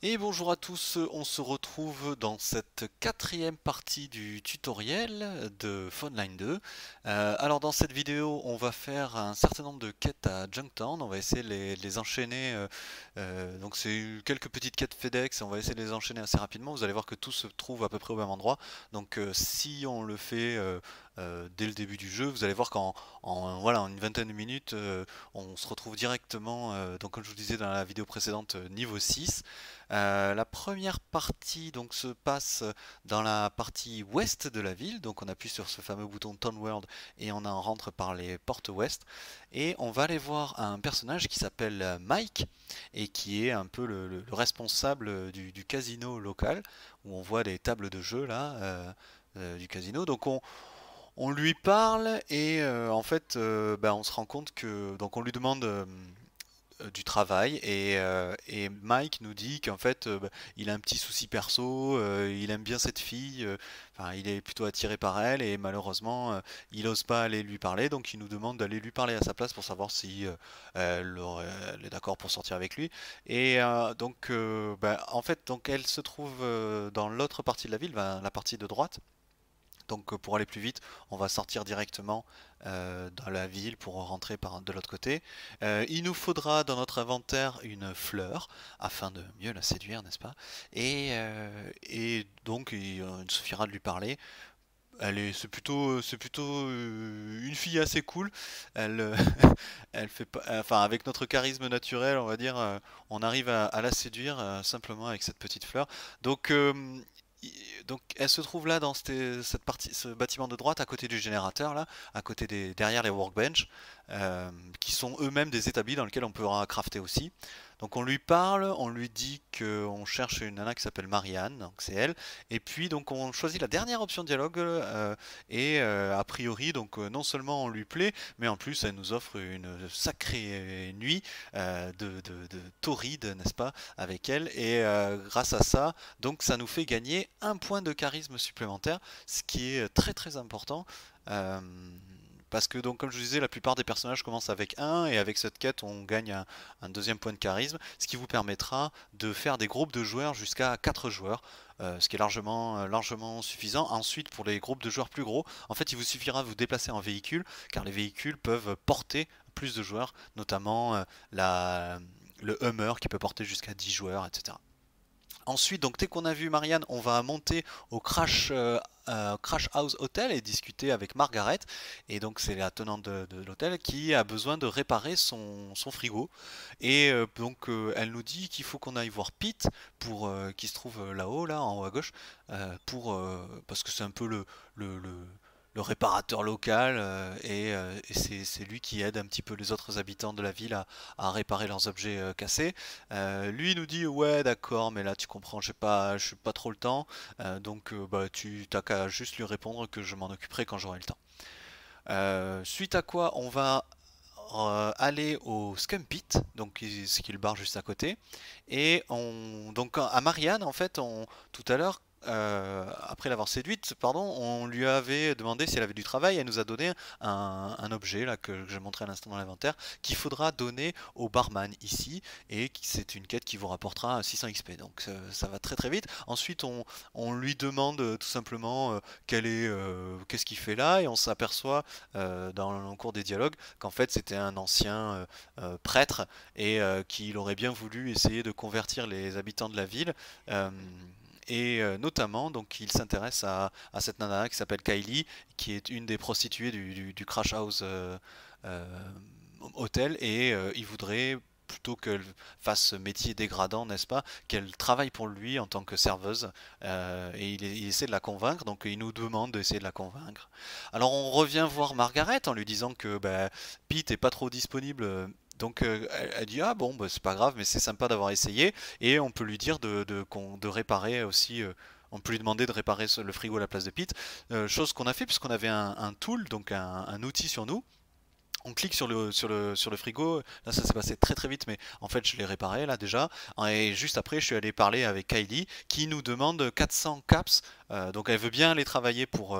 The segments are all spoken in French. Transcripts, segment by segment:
Et bonjour à tous, on se retrouve dans cette quatrième partie du tutoriel de Funline 2. Euh, alors dans cette vidéo, on va faire un certain nombre de quêtes à Junktown, on va essayer de les, enchaîner, euh, euh, donc c'est quelques petites quêtes FedEx, on va essayer de les enchaîner assez rapidement, vous allez voir que tout se trouve à peu près au même endroit, donc si on le fait euh, dès le début du jeu. Vous allez voir qu'en voilà, une vingtaine de minutes, euh, on se retrouve directement, euh, donc comme je vous disais dans la vidéo précédente, niveau 6. la première partie donc, se passe dans la partie ouest de la ville, donc on appuie sur ce fameux bouton Town World et on en rentre par les portes ouest. Et on va aller voir un personnage qui s'appelle Mike et qui est un peu le, responsable du, casino local où on voit des tables de jeu là du casino. Donc on, on lui parle et euh, en fait, euh, ben, on se rend compte que donc on lui demande euh, du travail et, Mike nous dit qu'en fait, ben, il a un petit souci perso, il aime bien cette fille, il est plutôt attiré par elle et malheureusement, il n'ose pas aller lui parler, donc il nous demande d'aller lui parler à sa place pour savoir si elle, est d'accord pour sortir avec lui. Et donc, ben, en fait, donc elle se trouve dans l'autre partie de la ville, la partie de droite. Donc euh, pour aller plus vite, on va sortir directement euh, dans la ville pour rentrer par, de l'autre côté. Euh, il nous faudra dans notre inventaire une fleur afin de mieux la séduire, n'est-ce pas et, donc il, suffira de lui parler elle est c'est plutôt c'est plutôt une fille assez cool elle elle fait enfin avec notre charisme naturel on va dire on arrive à, à la séduire simplement avec cette petite fleur donc donc elle se trouve là dans cette, partie, ce bâtiment de droite, à côté du générateur là, à côté des, derrière les workbench. Euh, qui sont eux-mêmes des établis dans lesquels on peut crafter aussi. Donc on lui parle, on lui dit qu'on cherche une nana qui s'appelle Marianne, donc c'est elle. Et puis donc on choisit la dernière option de dialogue euh, et euh, a priori donc non seulement on lui plaît, mais en plus elle nous offre une sacrée nuit de, de, de torride, n'est-ce pas, avec elle. Et grâce à ça, donc ça nous fait gagner un point de charisme supplémentaire, ce qui est très très important parce que donc comme je vous disais, la plupart des personnages commencent avec 1 et avec cette quête on gagne un, deuxième point de charisme, ce qui vous permettra de faire des groupes de joueurs jusqu'à 4 joueurs. Euh, ce qui est euh, largement, suffisant. Ensuite, pour les groupes de joueurs plus gros, en fait, il vous suffira de vous déplacer en véhicule, car les véhicules peuvent porter plus de joueurs, notamment euh, le Hummer qui peut porter jusqu'à 10 joueurs, etc. Ensuite, donc dès qu'on a vu Marianne, on va monter au Crash, euh, euh, Crash House Hotel et discuter avec Margaret. Et donc c'est la tenante de, l'hôtel qui a besoin de réparer son, frigo. Et euh, donc elle nous dit qu'il faut qu'on aille voir Pete pour qui se trouve là-haut, là en haut à gauche, pour parce que c'est un peu le le réparateur local euh, et, euh, c'est lui qui aide un petit peu les autres habitants de la ville à, réparer leurs objets euh, cassés. lui nous dit ouais d'accord mais là tu comprends j'ai pas je suis pas trop le temps donc bah tu t'as qu'à juste lui répondre que je m'en occuperai quand j'aurai le temps. suite à quoi, on va aller au Scum Pit, donc ce qui est le bar juste à côté. Et on, donc à Marianne, en fait, on, tout à l'heure, euh, après l'avoir séduite, pardon, on lui avait demandé si elle avait du travail. Elle nous a donné un, objet là que, j'ai je à l'instant dans l'inventaire qu'il faudra donner au barman ici et c'est une quête qui vous rapportera 600 XP. Donc ça, va très très vite. Ensuite, on, lui demande euh, tout simplement euh, est, qu'est-ce qu'il fait là et on s'aperçoit dans le cours des dialogues qu'en fait c'était un ancien prêtre et qu'il aurait bien voulu essayer de convertir les habitants de la ville et euh, notamment donc il s'intéresse à, cette nana qui s'appelle Kylie, qui est une des prostituées du, Crash House euh, euh, Hotel, et il voudrait plutôt qu'elle fasse ce métier dégradant, n'est-ce pas, qu'elle travaille pour lui en tant que serveuse. et il, essaie de la convaincre, donc il nous demande d'essayer de la convaincre. Alors on revient voir Margaret en lui disant que ben, Pete est pas trop disponible donc euh, elle, dit ah bon bah, c'est pas grave mais c'est sympa d'avoir essayé et on peut lui dire de, de, de réparer aussi. Euh, on peut lui demander de réparer le frigo à la place de Pete, euh, chose qu'on a fait puisqu'on avait un, tool, donc un, outil sur nous, on clique sur le, sur le, sur le frigo. Là, ça s'est passé très très vite, mais en fait, je l'ai réparé là déjà. Et juste après, je suis allé parler avec Kylie qui nous demande 400 caps. donc, elle veut bien aller travailler pour.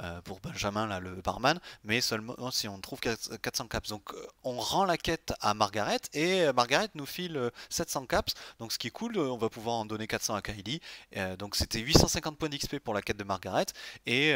Euh, pour Benjamin, là, le barman, mais seulement si on trouve 400 caps. Donc euh, on rend la quête à Margaret et euh, Margaret nous file 700 caps. Donc ce qui est cool, on va pouvoir en donner 400 à Kylie. donc c'était 850 points d'XP pour la quête de Margaret et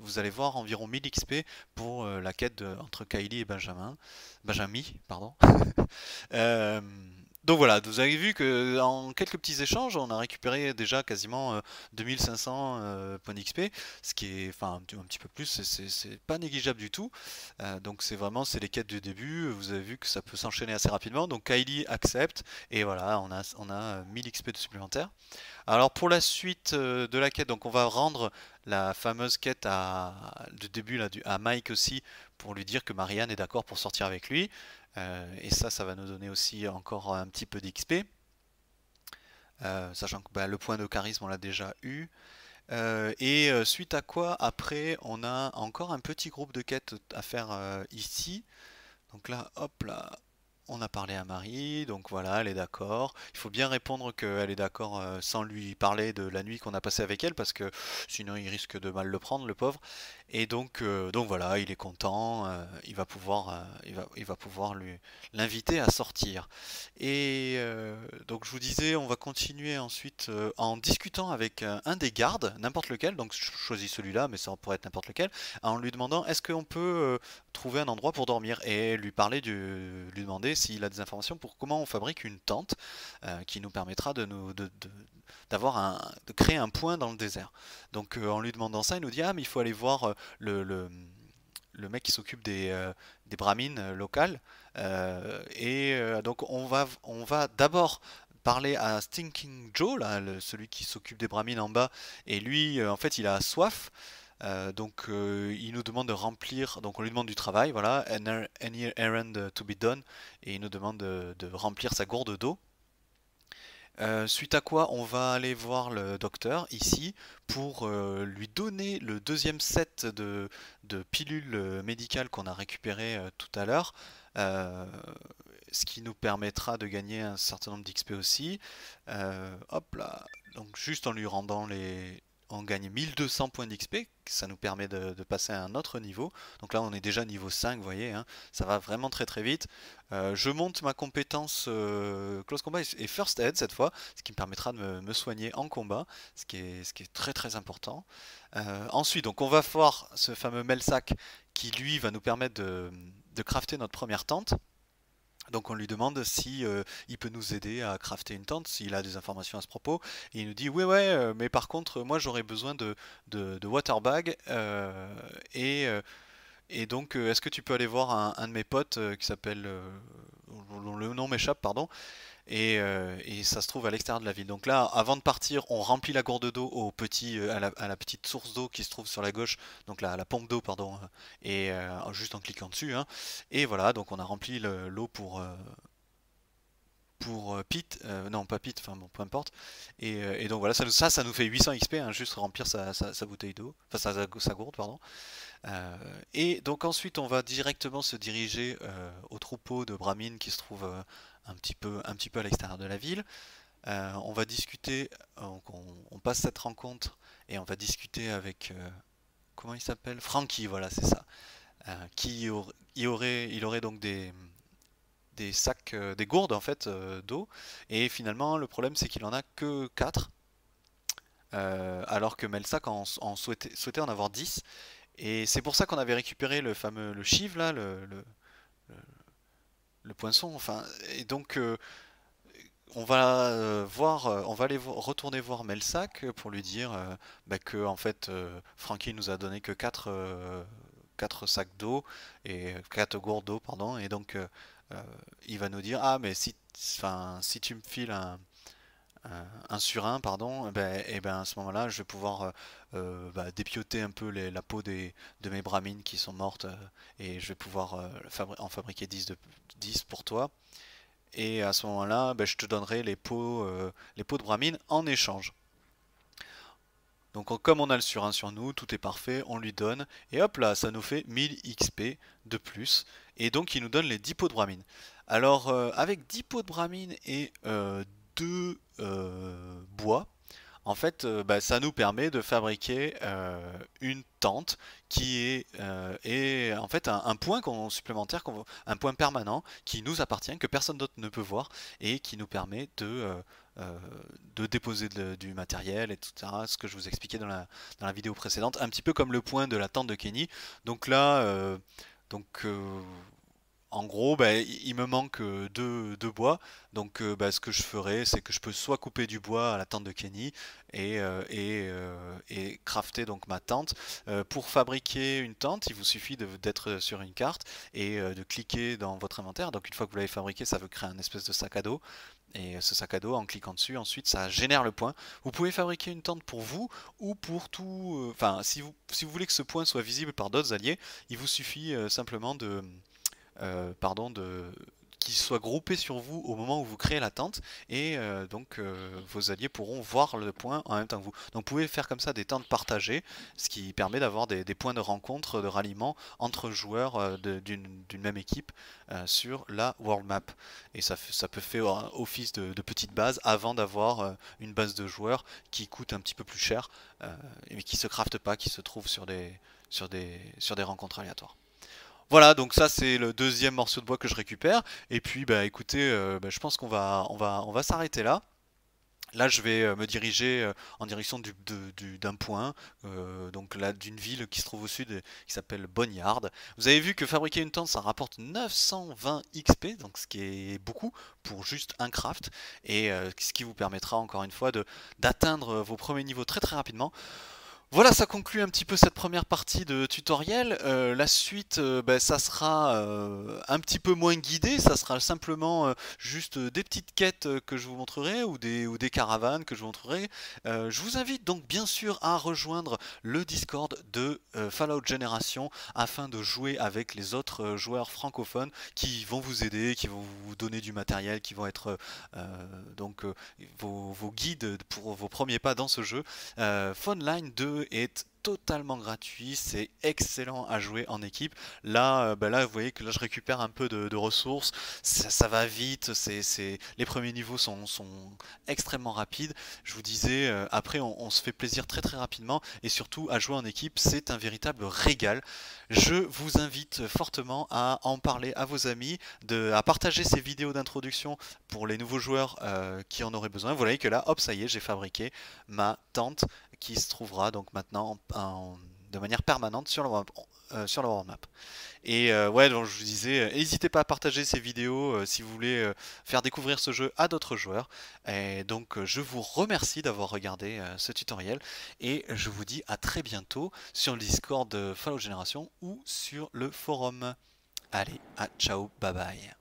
vous allez voir environ 1000 XP pour la quête de, entre Kylie et Benjamin. Benjamin, pardon. Donc voilà, vous avez vu que euh, en quelques petits échanges, on a récupéré déjà quasiment 2500 euh, euh, points d'XP, ce qui est enfin un petit peu plus, c'est pas négligeable du tout. donc c'est vraiment c'est les quêtes du début, vous avez vu que ça peut s'enchaîner assez rapidement. Donc Kylie accepte et voilà, on a on a 1000 XP de supplémentaires. Alors pour la suite de la quête, donc on va rendre la fameuse quête à, début là, à Mike aussi pour lui dire que Marianne est d'accord pour sortir avec lui. Euh, et ça, ça va nous donner aussi encore un petit peu d'XP. Euh, sachant que bah, le point de charisme, on l'a déjà eu. Euh, et suite à quoi, après, on a encore un petit groupe de quêtes à faire ici. Donc là, hop là, on a parlé à Marie, donc voilà, elle est d'accord. Il faut bien répondre qu'elle est d'accord euh, sans lui parler de la nuit qu'on a passée avec elle, parce que sinon il risque de mal le prendre, le pauvre. Et donc, euh, donc voilà, il est content, euh, il va pouvoir, il va, pouvoir l'inviter à sortir. Et donc je vous disais, on va continuer ensuite en discutant avec un des gardes, n'importe lequel, donc je choisis celui-là, mais ça pourrait être n'importe lequel, en lui demandant est-ce qu'on peut trouver un endroit pour dormir et lui parler lui demander s'il a des informations pour comment on fabrique une tente euh, qui nous permettra de nous d'avoir un de créer un point dans le désert. Donc euh, en lui demandant ça, il nous dit ah mais il faut aller voir euh, le, le, mec qui s'occupe des, des bramines locales. et donc on va, on va d'abord parler à Stinking Joe, là, celui qui s'occupe des bramines en bas. Et lui, en fait, il a soif. Euh, donc euh, il nous demande de remplir, donc on lui demande du travail, voilà, any er, errand to be done, et il nous demande de, remplir sa gourde d'eau. Euh, suite à quoi on va aller voir le docteur ici pour lui donner le deuxième set de, pilules médicales qu'on a récupéré tout à l'heure, ce qui nous permettra de gagner un certain nombre d'XP aussi. hop là, donc juste en lui rendant les, on gagne 1200 points d'XP, ça nous permet de, passer à un autre niveau. Donc là on est déjà niveau 5, vous voyez, hein. ça va vraiment très très vite. Euh, je monte ma compétence euh, Close Combat et First Aid cette fois, ce qui me permettra de me, soigner en combat, ce qui est, très très important. Euh, ensuite, donc on va voir ce fameux Melsac qui lui va nous permettre de crafter notre première tente. Donc on lui demande si euh, il peut nous aider à crafter une tente, s'il a des informations à ce propos. Et il nous dit oui oui, euh, mais par contre moi j'aurais besoin de, de, euh, et, et donc est-ce que tu peux aller voir un, un de mes potes qui s'appelle le nom m'échappe pardon euh, et, ça se trouve à l'extérieur de la ville. Donc là, avant de partir, on remplit la gourde d'eau au petit, euh, à la, petite source d'eau qui se trouve sur la gauche, donc la, pompe d'eau, pardon, euh, et juste en cliquant dessus. Hein. Et voilà, donc on a rempli l'eau pour pour Pete, non pas Pete, enfin bon, peu importe. Et, donc voilà, ça, ça, ça, nous fait 800 XP, hein, juste remplir sa, bouteille d'eau, enfin sa, gourde, pardon. et donc ensuite, on va directement se diriger au troupeau de Brahmin qui se trouve un petit peu, un petit peu à l'extérieur de la ville. Euh, on va discuter, euh, on, passe cette rencontre et on va discuter avec, euh, comment il s'appelle Frankie, voilà, c'est ça. qui il aurait, il aurait, donc des, des sacs, des gourdes en fait d'eau. Et finalement, le problème c'est qu'il en a que 4. alors que Melsac en, souhaitait, en avoir 10. Et c'est pour ça qu'on avait récupéré le fameux le chiv là, le, le poinçon. Enfin, et donc euh, on va euh, voir, euh, on va aller retourner voir Melsac pour lui dire bah, que en fait francky nous a donné que 4 euh, sacs d'eau et quatre gourdes d'eau pardon et donc il va nous dire ah mais si, enfin si tu me files un, euh, un sur pardon, et eh ben, eh ben à ce moment-là, je vais pouvoir euh, euh, bah, dépioter un peu la peau des, de mes bramines qui sont mortes et je vais pouvoir en fabriquer 10, de, 10 pour toi. Et à ce moment-là, ben, je te donnerai les peaux, les peaux de bramines en échange. Donc comme on a le sur sur nous, tout est parfait, on lui donne, et hop là, ça nous fait 1000 XP de plus, et donc il nous donne les 10 pots de bramine. Alors avec 10 pots de bramine et de euh, bois, en fait, euh, bah, ça nous permet de fabriquer euh, une tente qui est, en fait un, point supplémentaire, qu'on, un point permanent qui nous appartient, que personne d'autre ne peut voir et qui nous permet de, de déposer du matériel, et etc. Ce que je vous expliquais dans la, dans la, vidéo précédente, un petit peu comme le point de la tente de Kenny. Donc là, donc en gros, ben, il me manque euh, deux, bois. Donc, euh, ben, ce que je ferai, c'est que je peux soit couper du bois à la tente de Kenny et, euh, crafter donc ma tente. pour fabriquer une tente, il vous suffit d'être sur une carte et de cliquer dans votre inventaire. Donc, une fois que vous l'avez fabriqué, ça veut créer un espèce de sac à dos. Et ce sac à dos, en cliquant dessus, ensuite, ça génère le point. Vous pouvez fabriquer une tente pour vous ou pour tout. Enfin, si vous, si vous voulez que ce point soit visible par d'autres alliés, il vous suffit simplement de euh, pardon, qui soit groupé sur vous au moment où vous créez la tente, et euh, donc euh, vos alliés pourront voir le point en même temps que vous. Donc vous pouvez faire comme ça des tentes partagées, ce qui permet d'avoir des, points de rencontre, de ralliement entre joueurs d'une même équipe sur la world map. Et ça, ça peut faire office de, petite base avant d'avoir une base de joueurs qui coûte un petit peu plus cher, mais qui se crafte pas, qui se trouve sur des rencontres aléatoires. Voilà, donc ça c'est le deuxième morceau de bois que je récupère. Et puis bah écoutez, euh, bah, je pense qu'on va, on va, on va s'arrêter là. Là, je vais euh, me diriger euh, en direction d'un du, point, donc là d'une ville qui se trouve au sud, qui s'appelle Bonyard. Vous avez vu que fabriquer une tente, ça rapporte 920 XP, donc ce qui est beaucoup pour juste un craft, et ce qui vous permettra encore une fois d'atteindre vos premiers niveaux très très rapidement. Voilà, ça conclut un petit peu cette première partie de tutoriel. Euh, la suite, euh, ben, ça sera euh, un petit peu moins guidé, ça sera simplement juste des petites quêtes que je vous montrerai ou des, ou des caravanes que je vous montrerai. je vous invite donc bien sûr à rejoindre le Discord de Fallout Generation afin de jouer avec les autres joueurs francophones qui vont vous aider, qui vont vous donner du matériel, qui vont être donc vos, guides pour vos premiers pas dans ce jeu. Funline de est totalement gratuit, c'est excellent à jouer en équipe. Là, euh, bah là, vous voyez que là, je récupère un peu de, ressources, ça, va vite, c'est, les premiers niveaux sont, extrêmement rapides. Je vous disais, euh, après, on, se fait plaisir très très rapidement, et surtout, à jouer en équipe, c'est un véritable régal. Je vous invite fortement à en parler à vos amis, de, à partager ces vidéos d'introduction pour les nouveaux joueurs euh, qui en auraient besoin. Vous voyez que là, hop, ça y est, j'ai fabriqué ma tente qui se trouvera donc maintenant de manière permanente sur le, euh, sur roadmap. Et euh, ouais, donc je vous disais, euh, n'hésitez pas à partager ces vidéos si vous voulez faire découvrir ce jeu à d'autres joueurs. Et donc je vous remercie d'avoir regardé ce tutoriel et je vous dis à très bientôt sur le Discord de Fallout Génération ou sur le forum. Allez, à ciao, bye bye.